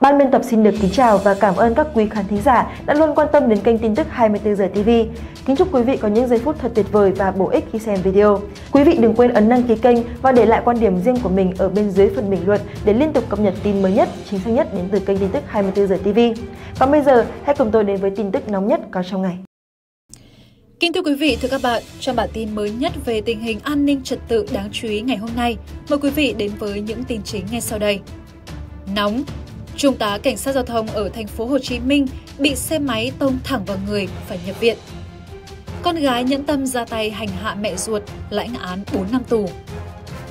Ban biên tập xin được kính chào và cảm ơn các quý khán thính giả đã luôn quan tâm đến kênh tin tức 24 giờ TV. Kính chúc quý vị có những giây phút thật tuyệt vời và bổ ích khi xem video. Quý vị đừng quên ấn đăng ký kênh và để lại quan điểm riêng của mình ở bên dưới phần bình luận để liên tục cập nhật tin mới nhất, chính xác nhất đến từ kênh tin tức 24 giờ TV. Còn bây giờ, hãy cùng tôi đến với tin tức nóng nhất có trong ngày. Kính thưa quý vị, thưa các bạn, trong bản tin mới nhất về tình hình an ninh trật tự đáng chú ý ngày hôm nay, mời quý vị đến với những tin chính ngay sau đây. Nóng, Trung tá cảnh sát giao thông ở thành phố Hồ Chí Minh bị xe máy tông thẳng vào người phải nhập viện. Con gái nhẫn tâm ra tay hành hạ mẹ ruột, lãnh án 4 năm tù.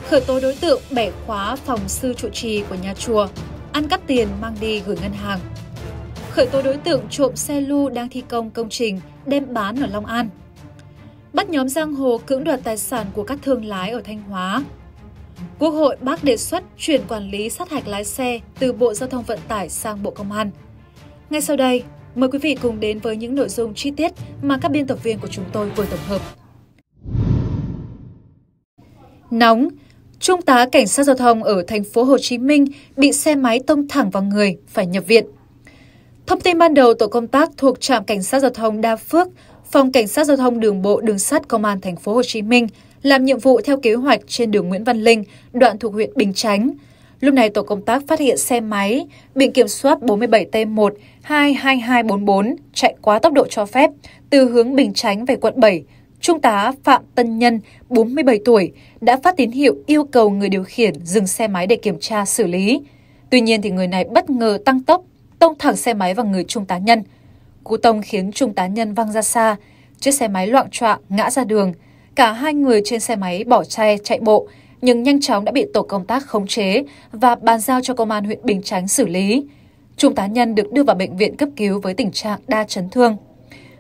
Khởi tố đối tượng bẻ khóa phòng sư trụ trì của nhà chùa, ăn cắp tiền mang đi gửi ngân hàng. Khởi tố đối tượng trộm xe lưu đang thi công công trình đem bán ở Long An. Bắt nhóm giang hồ cưỡng đoạt tài sản của các thương lái ở Thanh Hóa, Quốc hội bác đề xuất chuyển quản lý sát hạch lái xe từ Bộ Giao thông Vận tải sang Bộ Công an. Ngay sau đây, mời quý vị cùng đến với những nội dung chi tiết mà các biên tập viên của chúng tôi vừa tổng hợp. Nóng, Trung tá cảnh sát giao thông ở thành phố Hồ Chí Minh bị xe máy tông thẳng vào người, phải nhập viện. Thông tin ban đầu, tổ công tác thuộc trạm cảnh sát giao thông Đa Phước, phòng cảnh sát giao thông đường bộ đường sắt công an thành phố Hồ Chí Minh làm nhiệm vụ theo kế hoạch trên đường Nguyễn Văn Linh, đoạn thuộc huyện Bình Chánh. Lúc này tổ công tác phát hiện xe máy biển kiểm soát 47T1 22244 chạy quá tốc độ cho phép từ hướng Bình Chánh về quận 7. Trung tá Phạm Tân Nhân, 47 tuổi, đã phát tín hiệu yêu cầu người điều khiển dừng xe máy để kiểm tra xử lý. Tuy nhiên thì người này bất ngờ tăng tốc, tông thẳng xe máy vào người Trung tá Nhân. Cú tông khiến Trung tá Nhân văng ra xa, chiếc xe máy loạn trọa ngã ra đường. Cả hai người trên xe máy bỏ xe chạy bộ, nhưng nhanh chóng đã bị tổ công tác khống chế và bàn giao cho công an huyện Bình Chánh xử lý. Trung tá Nhân được đưa vào bệnh viện cấp cứu với tình trạng đa chấn thương.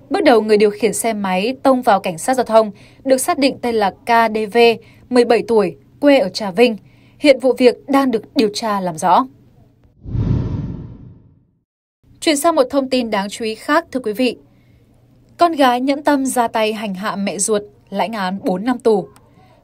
Bước đầu người điều khiển xe máy tông vào cảnh sát giao thông, được xác định tên là KDV, 17 tuổi, quê ở Trà Vinh. Hiện vụ việc đang được điều tra làm rõ. Chuyển sang một thông tin đáng chú ý khác thưa quý vị. Con gái nhẫn tâm ra tay hành hạ mẹ ruột lãnh án 4 năm tù.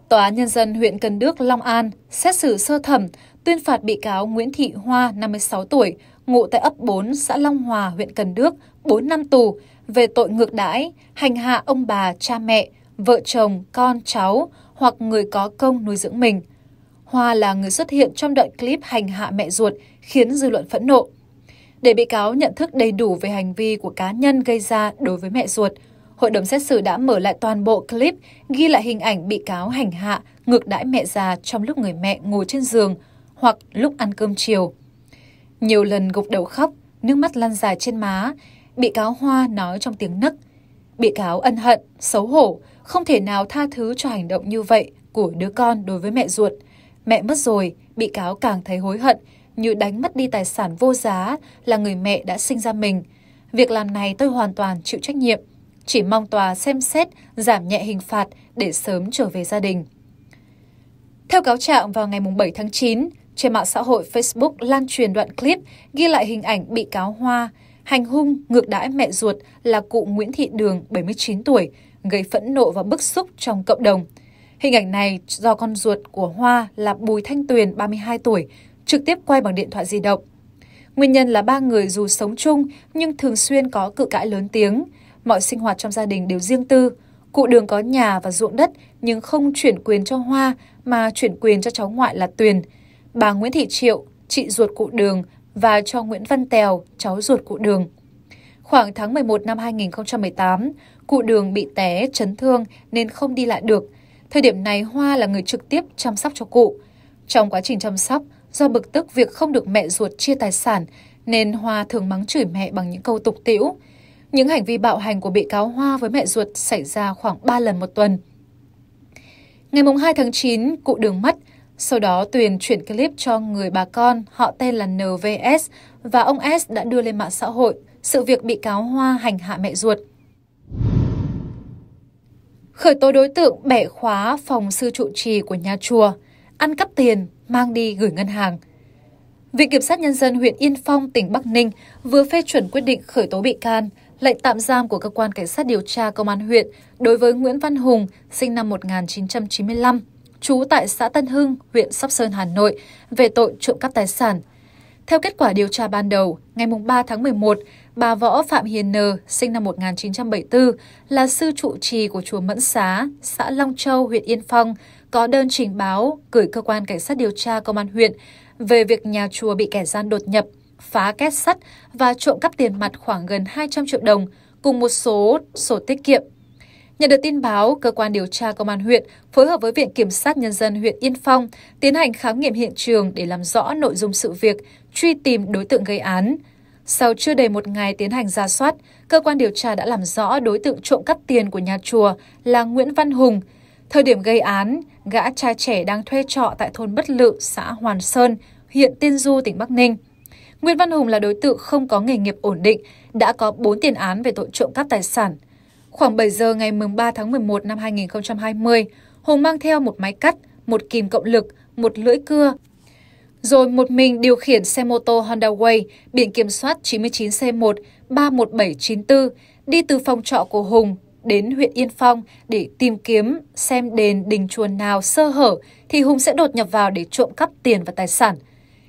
Tòa án Nhân dân huyện Cần Đức Long An xét xử sơ thẩm, tuyên phạt bị cáo Nguyễn Thị Hoa, 56 tuổi, ngụ tại ấp 4 xã Long Hòa, huyện Cần Đức, 4 năm tù về tội ngược đãi, hành hạ ông bà, cha mẹ, vợ chồng, con, cháu hoặc người có công nuôi dưỡng mình. Hoa là người xuất hiện trong đoạn clip hành hạ mẹ ruột khiến dư luận phẫn nộ. Để bị cáo nhận thức đầy đủ về hành vi của cá nhân gây ra đối với mẹ ruột, hội đồng xét xử đã mở lại toàn bộ clip ghi lại hình ảnh bị cáo hành hạ, ngược đãi mẹ già trong lúc người mẹ ngồi trên giường hoặc lúc ăn cơm chiều. Nhiều lần gục đầu khóc, nước mắt lăn dài trên má, bị cáo Hoa nói trong tiếng nấc. Bị cáo ân hận, xấu hổ, không thể nào tha thứ cho hành động như vậy của đứa con đối với mẹ ruột. Mẹ mất rồi, bị cáo càng thấy hối hận, như đánh mất đi tài sản vô giá là người mẹ đã sinh ra mình. Việc làm này tôi hoàn toàn chịu trách nhiệm, chỉ mong tòa xem xét giảm nhẹ hình phạt để sớm trở về gia đình. Theo cáo trạng vào ngày 7 tháng 9, trên mạng xã hội Facebook lan truyền đoạn clip ghi lại hình ảnh bị cáo Hoa hành hung ngược đãi mẹ ruột là cụ Nguyễn Thị Đường 79 tuổi, gây phẫn nộ và bức xúc trong cộng đồng. Hình ảnh này do con ruột của Hoa là Bùi Thanh Tuyền 32 tuổi trực tiếp quay bằng điện thoại di động. Nguyên nhân là ba người dù sống chung nhưng thường xuyên có cự cãi lớn tiếng mọi sinh hoạt trong gia đình đều riêng tư. Cụ Đường có nhà và ruộng đất nhưng không chuyển quyền cho Hoa mà chuyển quyền cho cháu ngoại là Tuyền. Bà Nguyễn Thị Triệu, chị ruột cụ Đường và cho Nguyễn Văn Tèo, cháu ruột cụ Đường. Khoảng tháng 11 năm 2018, cụ Đường bị té, chấn thương nên không đi lại được. Thời điểm này Hoa là người trực tiếp chăm sóc cho cụ. Trong quá trình chăm sóc, do bực tức việc không được mẹ ruột chia tài sản nên Hoa thường mắng chửi mẹ bằng những câu tục tĩu. Những hành vi bạo hành của bị cáo Hoa với mẹ ruột xảy ra khoảng 3 lần một tuần. Ngày 2 tháng 9, cụ đường mất, sau đó Tuyền chuyển clip cho người bà con họ tên là NVS và ông S đã đưa lên mạng xã hội sự việc bị cáo Hoa hành hạ mẹ ruột. Khởi tố đối tượng bẻ khóa phòng sư trụ trì của nhà chùa, ăn cắp tiền, mang đi gửi ngân hàng. Viện Kiểm sát Nhân dân huyện Yên Phong, tỉnh Bắc Ninh vừa phê chuẩn quyết định khởi tố bị can, lệnh tạm giam của cơ quan cảnh sát điều tra công an huyện đối với Nguyễn Văn Hùng, sinh năm 1995, trú tại xã Tân Hưng, huyện Sóc Sơn, Hà Nội, về tội trộm cắp tài sản. Theo kết quả điều tra ban đầu, ngày 3 tháng 11, bà Võ Phạm Hiền N, sinh năm 1974, là sư trụ trì của chùa Mẫn Xá, xã Long Châu, huyện Yên Phong, có đơn trình báo gửi cơ quan cảnh sát điều tra công an huyện về việc nhà chùa bị kẻ gian đột nhập phá két sắt và trộm cắp tiền mặt khoảng gần 200 triệu đồng cùng một số sổ tiết kiệm. Nhận được tin báo, cơ quan điều tra công an huyện phối hợp với Viện Kiểm sát Nhân dân huyện Yên Phong tiến hành khám nghiệm hiện trường để làm rõ nội dung sự việc, truy tìm đối tượng gây án. Sau chưa đầy một ngày tiến hành ra soát, cơ quan điều tra đã làm rõ đối tượng trộm cắp tiền của nhà chùa là Nguyễn Văn Hùng. Thời điểm gây án, gã trai trẻ đang thuê trọ tại thôn Bất Lự, xã Hoàn Sơn, huyện Tiên Du, tỉnh Bắc Ninh. Nguyễn Văn Hùng là đối tượng không có nghề nghiệp ổn định, đã có 4 tiền án về tội trộm cắp tài sản. Khoảng 7 giờ ngày 3 tháng 11 năm 2020, Hùng mang theo một máy cắt, một kìm cộng lực, một lưỡi cưa, rồi một mình điều khiển xe mô tô Honda Way biển kiểm soát 99C1 31794 đi từ phòng trọ của Hùng đến huyện Yên Phong để tìm kiếm xem đền đình chùa nào sơ hở thì Hùng sẽ đột nhập vào để trộm cắp tiền và tài sản.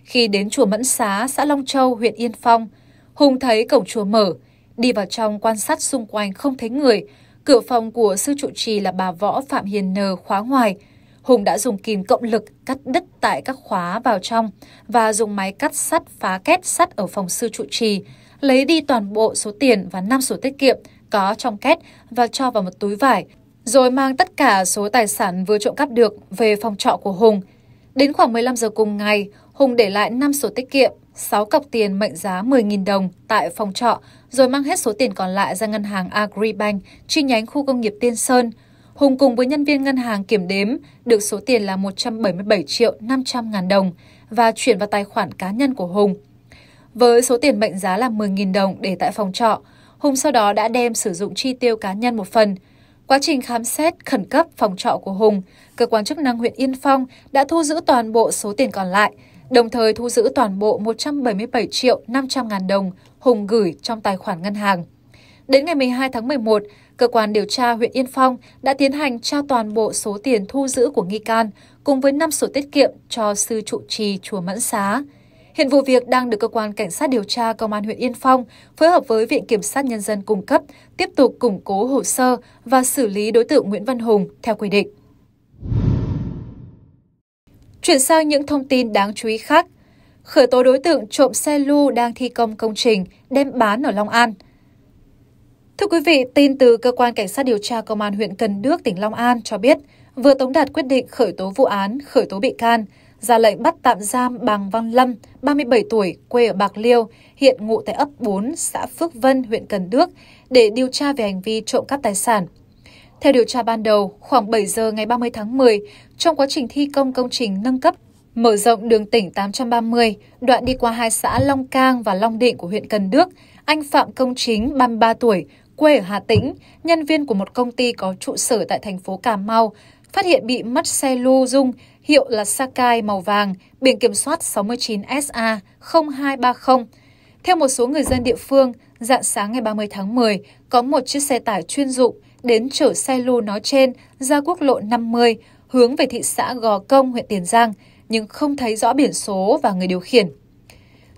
Khi đến chùa Mẫn Xá, xã Long Châu, huyện Yên Phong, Hùng thấy cổng chùa mở, đi vào trong quan sát xung quanh không thấy người. Cửa phòng của sư trụ trì là bà Võ Phạm Hiền Nờ khóa ngoài. Hùng đã dùng kìm cộng lực cắt đứt tại các khóa vào trong và dùng máy cắt sắt phá két sắt ở phòng sư trụ trì, lấy đi toàn bộ số tiền và 5 sổ tiết kiệm có trong két và cho vào một túi vải, rồi mang tất cả số tài sản vừa trộm cắp được về phòng trọ của Hùng. Đến khoảng 15 giờ cùng ngày, Hùng để lại 5 sổ tiết kiệm, 6 cọc tiền mệnh giá 10.000 đồng tại phòng trọ, rồi mang hết số tiền còn lại ra ngân hàng Agribank, chi nhánh khu công nghiệp Tiên Sơn. Hùng cùng với nhân viên ngân hàng kiểm đếm được số tiền là 177 triệu 500 ngàn đồng và chuyển vào tài khoản cá nhân của Hùng. Với số tiền mệnh giá là 10.000 đồng để tại phòng trọ, Hùng sau đó đã đem sử dụng chi tiêu cá nhân một phần. Quá trình khám xét khẩn cấp phòng trọ của Hùng, cơ quan chức năng huyện Yên Phong đã thu giữ toàn bộ số tiền còn lại – đồng thời thu giữ toàn bộ 177 triệu 500 ngàn đồng Hùng gửi trong tài khoản ngân hàng. Đến ngày 12 tháng 11, cơ quan điều tra huyện Yên Phong đã tiến hành trao toàn bộ số tiền thu giữ của nghi can cùng với 5 sổ tiết kiệm cho sư trụ trì chùa Mẫn Xá. Hiện vụ việc đang được cơ quan cảnh sát điều tra công an huyện Yên Phong phối hợp với Viện Kiểm sát Nhân dân cung cấp, tiếp tục củng cố hồ sơ và xử lý đối tượng Nguyễn Văn Hùng theo quy định. Chuyển sang những thông tin đáng chú ý khác. Khởi tố đối tượng trộm xe lưu đang thi công công trình đem bán ở Long An. Thưa quý vị, tin từ cơ quan cảnh sát điều tra công an huyện Cần Đước, tỉnh Long An cho biết, vừa tống đạt quyết định khởi tố vụ án, khởi tố bị can, ra lệnh bắt tạm giam Bàng Văn Lâm, 37 tuổi, quê ở Bạc Liêu, hiện ngụ tại ấp 4, xã Phước Vân, huyện Cần Đước, để điều tra về hành vi trộm cắp tài sản. Theo điều tra ban đầu, khoảng 7 giờ ngày 30 tháng 10, trong quá trình thi công công trình nâng cấp mở rộng đường tỉnh 830, đoạn đi qua hai xã Long Cang và Long Định của huyện Cần Đức, anh Phạm Công Chính, 33 tuổi, quê ở Hà Tĩnh, nhân viên của một công ty có trụ sở tại thành phố Cà Mau, phát hiện bị mất xe lô dung hiệu là Sakai màu vàng, biển kiểm soát 69SA0230. Theo một số người dân địa phương, dạng sáng ngày 30 tháng 10, có một chiếc xe tải chuyên dụng đến chở xe lưu nói trên ra quốc lộ 50 hướng về thị xã Gò Công, huyện Tiền Giang, nhưng không thấy rõ biển số và người điều khiển.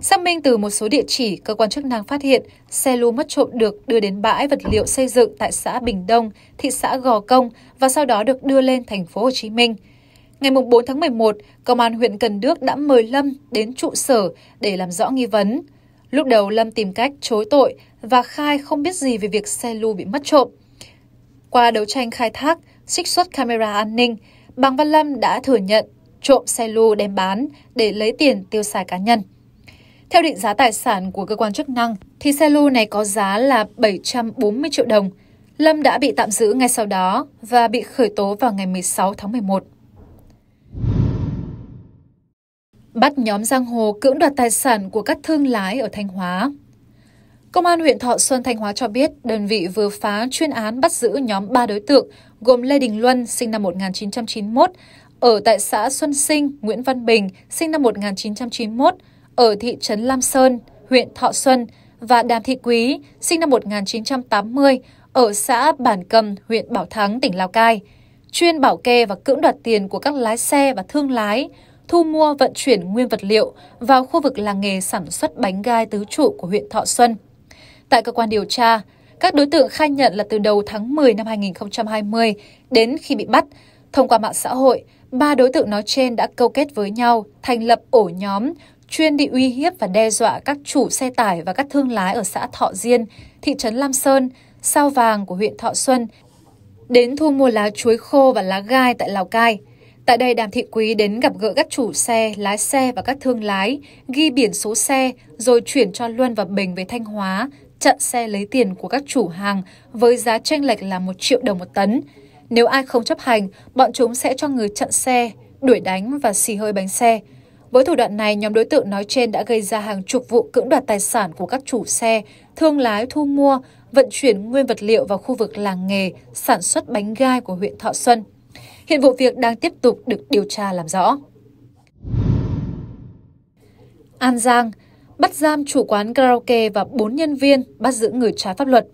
Xác minh từ một số địa chỉ, cơ quan chức năng phát hiện xe lưu mất trộm được đưa đến bãi vật liệu xây dựng tại xã Bình Đông, thị xã Gò Công và sau đó được đưa lên thành phố Hồ Chí Minh. Ngày 4 tháng 11, Công an huyện Cần Đước đã mời Lâm đến trụ sở để làm rõ nghi vấn. Lúc đầu Lâm tìm cách chối tội và khai không biết gì về việc xe lưu bị mất trộm. Qua đấu tranh khai thác, trích xuất camera an ninh, Bàng Văn Lâm đã thừa nhận trộm xe lưu đem bán để lấy tiền tiêu xài cá nhân. Theo định giá tài sản của cơ quan chức năng, thì xe lưu này có giá là 740 triệu đồng. Lâm đã bị tạm giữ ngay sau đó và bị khởi tố vào ngày 16 tháng 11. Bắt nhóm giang hồ cưỡng đoạt tài sản của các thương lái ở Thanh Hóa Công an huyện Thọ Xuân Thanh Hóa cho biết đơn vị vừa phá chuyên án bắt giữ nhóm 3 đối tượng gồm Lê Đình Luân sinh năm 1991, ở tại xã Xuân Sinh, Nguyễn Văn Bình sinh năm 1991, ở thị trấn Lam Sơn, huyện Thọ Xuân và Đàm Thị Quý sinh năm 1980 ở xã Bản Cầm, huyện Bảo Thắng, tỉnh Lào Cai, chuyên bảo kê và cưỡng đoạt tiền của các lái xe và thương lái, thu mua vận chuyển nguyên vật liệu vào khu vực làng nghề sản xuất bánh gai tứ trụ của huyện Thọ Xuân. Tại cơ quan điều tra, các đối tượng khai nhận là từ đầu tháng 10 năm 2020 đến khi bị bắt, thông qua mạng xã hội, ba đối tượng nói trên đã câu kết với nhau, thành lập ổ nhóm, chuyên đi uy hiếp và đe dọa các chủ xe tải và các thương lái ở xã Thọ Diên, thị trấn Lam Sơn, Sao Vàng của huyện Thọ Xuân, đến thu mua lá chuối khô và lá gai tại Lào Cai. Tại đây, Đàm Thị Quý đến gặp gỡ các chủ xe, lái xe và các thương lái, ghi biển số xe, rồi chuyển cho Luân và Bình về Thanh Hóa, chặn xe lấy tiền của các chủ hàng với giá tranh lệch là 1 triệu đồng một tấn. Nếu ai không chấp hành, bọn chúng sẽ cho người chặn xe, đuổi đánh và xì hơi bánh xe. Với thủ đoạn này, nhóm đối tượng nói trên đã gây ra hàng chục vụ cưỡng đoạt tài sản của các chủ xe, thương lái thu mua, vận chuyển nguyên vật liệu vào khu vực làng nghề, sản xuất bánh gai của huyện Thọ Xuân. Hiện vụ việc đang tiếp tục được điều tra làm rõ. An Giang bắt giam chủ quán karaoke và 4 nhân viên bắt giữ người trái pháp luật.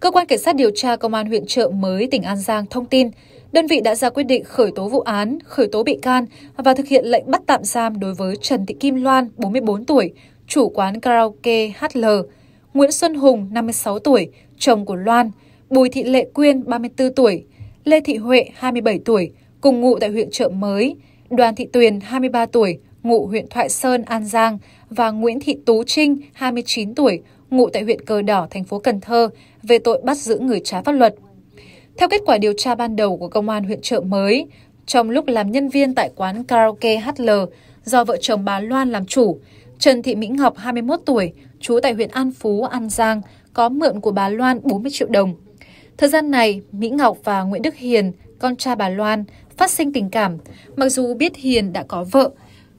Cơ quan Cảnh sát điều tra Công an huyện Trợ Mới, tỉnh An Giang thông tin, đơn vị đã ra quyết định khởi tố vụ án, khởi tố bị can và thực hiện lệnh bắt tạm giam đối với Trần Thị Kim Loan, 44 tuổi, chủ quán karaoke HL, Nguyễn Xuân Hùng, 56 tuổi, chồng của Loan, Bùi Thị Lệ Quyên, 34 tuổi, Lê Thị Huệ, 27 tuổi, cùng ngụ tại huyện Trợ Mới, Đoàn Thị Tuyền, 23 tuổi, ngụ huyện Thoại Sơn, An Giang và Nguyễn Thị Tú Trinh, 29 tuổi, ngụ tại huyện Cờ Đỏ, thành phố Cần Thơ, về tội bắt giữ người trái pháp luật. Theo kết quả điều tra ban đầu của Công an huyện Trợ Mới, trong lúc làm nhân viên tại quán karaoke HL do vợ chồng bà Loan làm chủ, Trần Thị Mỹ Ngọc, 21 tuổi, trú tại huyện An Phú, An Giang, có mượn của bà Loan 40 triệu đồng. Thời gian này, Mỹ Ngọc và Nguyễn Đức Hiền, con trai bà Loan, phát sinh tình cảm. Mặc dù biết Hiền đã có vợ,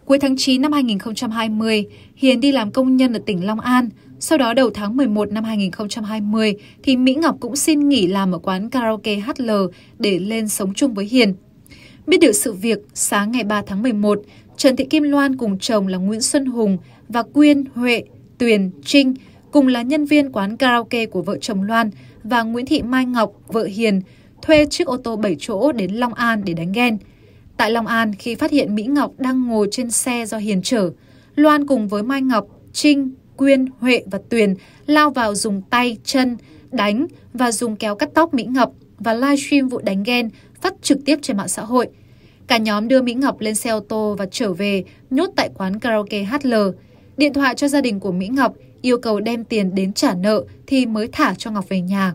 Cuối tháng 9 năm 2020, Hiền đi làm công nhân ở tỉnh Long An. Sau đó đầu tháng 11 năm 2020 thì Mỹ Ngọc cũng xin nghỉ làm ở quán karaoke HL để lên sống chung với Hiền. Biết được sự việc, sáng ngày 3 tháng 11, Trần Thị Kim Loan cùng chồng là Nguyễn Xuân Hùng và Quyên, Huệ, Tuyền, Trinh cùng là nhân viên quán karaoke của vợ chồng Loan và Nguyễn Thị Mai Ngọc, vợ Hiền, thuê chiếc ô tô 7 chỗ đến Long An để đánh ghen. Tại Long An, khi phát hiện Mỹ Ngọc đang ngồi trên xe do Hiền chở, Loan cùng với Mai Ngọc, Trinh, Quyên, Huệ và Tuyền lao vào dùng tay, chân, đánh và dùng kéo cắt tóc Mỹ Ngọc và livestream vụ đánh ghen phát trực tiếp trên mạng xã hội. Cả nhóm đưa Mỹ Ngọc lên xe ô tô và trở về, nhốt tại quán karaoke HL. Điện thoại cho gia đình của Mỹ Ngọc yêu cầu đem tiền đến trả nợ thì mới thả cho Ngọc về nhà.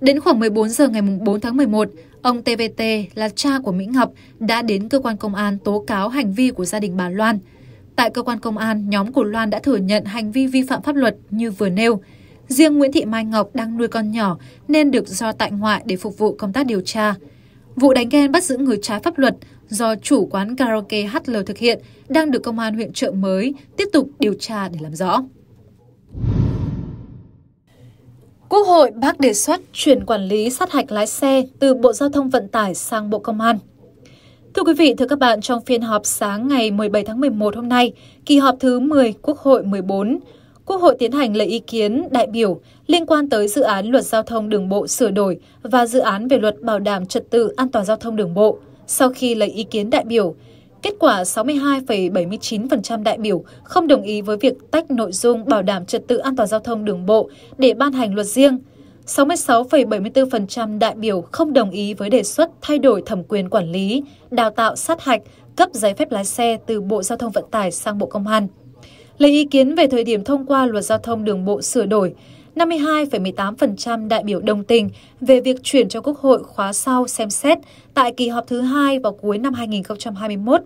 Đến khoảng 14 giờ ngày 4 tháng 11, Ông TVT là cha của Mỹ Ngọc đã đến cơ quan công an tố cáo hành vi của gia đình bà Loan. Tại cơ quan công an, nhóm của Loan đã thừa nhận hành vi vi phạm pháp luật như vừa nêu. Riêng Nguyễn Thị Mai Ngọc đang nuôi con nhỏ nên được do tại ngoại để phục vụ công tác điều tra. Vụ đánh ghen bắt giữ người trái pháp luật do chủ quán karaoke HL thực hiện đang được công an huyện Trợ Mới tiếp tục điều tra để làm rõ. Quốc hội bác đề xuất chuyển quản lý sát hạch lái xe từ Bộ Giao thông Vận tải sang Bộ Công an. Thưa quý vị, thưa các bạn, trong phiên họp sáng ngày 17 tháng 11 hôm nay, kỳ họp thứ 10 Quốc hội 14, Quốc hội tiến hành lấy ý kiến đại biểu liên quan tới dự án luật giao thông đường bộ sửa đổi và dự án về luật bảo đảm trật tự an toàn giao thông đường bộ. Sau khi lấy ý kiến đại biểu, Kết quả 62,79% đại biểu không đồng ý với việc tách nội dung bảo đảm trật tự an toàn giao thông đường bộ để ban hành luật riêng. 66,74% đại biểu không đồng ý với đề xuất thay đổi thẩm quyền quản lý, đào tạo sát hạch, cấp giấy phép lái xe từ Bộ Giao thông Vận tải sang Bộ Công an. Lấy ý kiến về thời điểm thông qua luật giao thông đường bộ sửa đổi, 52,18% đại biểu đồng tình về việc chuyển cho Quốc hội khóa sau xem xét tại kỳ họp thứ hai vào cuối năm 2021.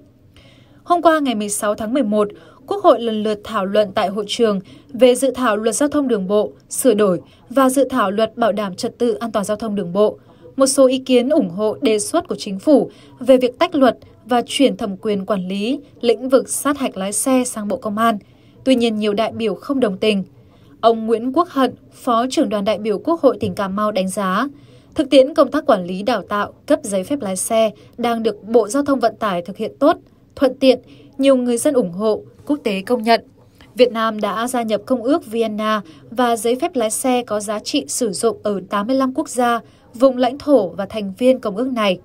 Hôm qua ngày 16 tháng 11, Quốc hội lần lượt thảo luận tại hội trường về dự thảo luật giao thông đường bộ sửa đổi và dự thảo luật bảo đảm trật tự an toàn giao thông đường bộ. Một số ý kiến ủng hộ đề xuất của chính phủ về việc tách luật và chuyển thẩm quyền quản lý lĩnh vực sát hạch lái xe sang Bộ Công an. Tuy nhiên, nhiều đại biểu không đồng tình Ông Nguyễn Quốc Hận, Phó trưởng đoàn đại biểu Quốc hội tỉnh Cà Mau đánh giá, thực tiễn công tác quản lý đào tạo, cấp giấy phép lái xe đang được Bộ Giao thông Vận tải thực hiện tốt, thuận tiện, nhiều người dân ủng hộ, quốc tế công nhận. Việt Nam đã gia nhập Công ước Vienna và giấy phép lái xe có giá trị sử dụng ở 85 quốc gia, vùng lãnh thổ và thành viên Công ước này.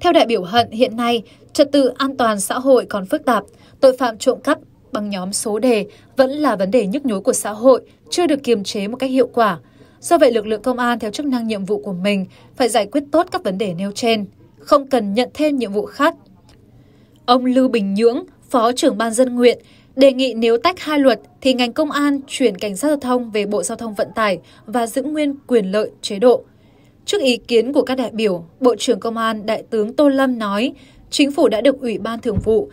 Theo đại biểu Hận, hiện nay, trật tự an toàn xã hội còn phức tạp, tội phạm trộm cắp, bằng nhóm số đề vẫn là vấn đề nhức nhối của xã hội, chưa được kiềm chế một cách hiệu quả. Do vậy, lực lượng công an theo chức năng nhiệm vụ của mình phải giải quyết tốt các vấn đề nêu trên, không cần nhận thêm nhiệm vụ khác. Ông Lưu Bình Nhưỡng, Phó trưởng Ban Dân Nguyện, đề nghị nếu tách hai luật thì ngành công an chuyển cảnh sát giao thông về Bộ Giao thông Vận tải và giữ nguyên quyền lợi chế độ. Trước ý kiến của các đại biểu, Bộ trưởng Công an Đại tướng Tô Lâm nói, chính phủ đã được Ủy ban Thường vụ,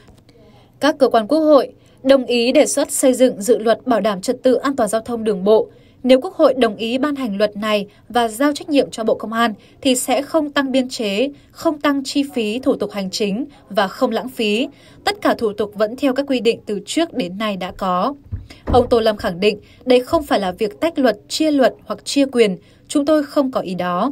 các cơ quan quốc hội đồng ý đề xuất xây dựng dự luật bảo đảm trật tự an toàn giao thông đường bộ. Nếu Quốc hội đồng ý ban hành luật này và giao trách nhiệm cho Bộ Công an thì sẽ không tăng biên chế, không tăng chi phí thủ tục hành chính và không lãng phí. Tất cả thủ tục vẫn theo các quy định từ trước đến nay đã có. Ông Tô Lâm khẳng định đây không phải là việc tách luật, chia luật hoặc chia quyền, chúng tôi không có ý đó.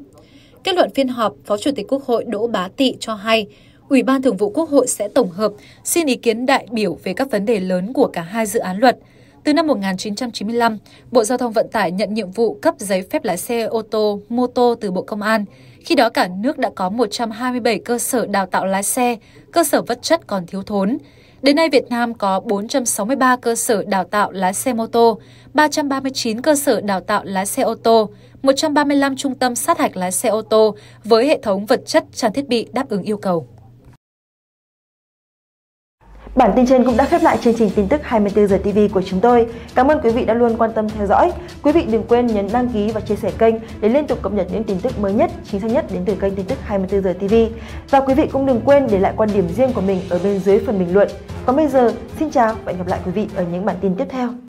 Kết luận phiên họp, Phó Chủ tịch Quốc hội Đỗ Bá Tị cho hay, Ủy ban Thường vụ Quốc hội sẽ tổng hợp, xin ý kiến đại biểu về các vấn đề lớn của cả hai dự án luật. Từ năm 1995, Bộ Giao thông Vận tải nhận nhiệm vụ cấp giấy phép lái xe ô tô, mô tô từ Bộ Công an. Khi đó cả nước đã có 127 cơ sở đào tạo lái xe, cơ sở vật chất còn thiếu thốn. Đến nay Việt Nam có 463 cơ sở đào tạo lái xe mô tô, 339 cơ sở đào tạo lái xe ô tô, 135 trung tâm sát hạch lái xe ô tô với hệ thống vật chất trang thiết bị đáp ứng yêu cầu. Bản tin trên cũng đã khép lại chương trình tin tức 24 giờ TV của chúng tôi. Cảm ơn quý vị đã luôn quan tâm theo dõi. Quý vị đừng quên nhấn đăng ký và chia sẻ kênh để liên tục cập nhật những tin tức mới nhất, chính xác nhất đến từ kênh tin tức 24 giờ TV. Và quý vị cũng đừng quên để lại quan điểm riêng của mình ở bên dưới phần bình luận. Còn bây giờ, xin chào và hẹn gặp lại quý vị ở những bản tin tiếp theo.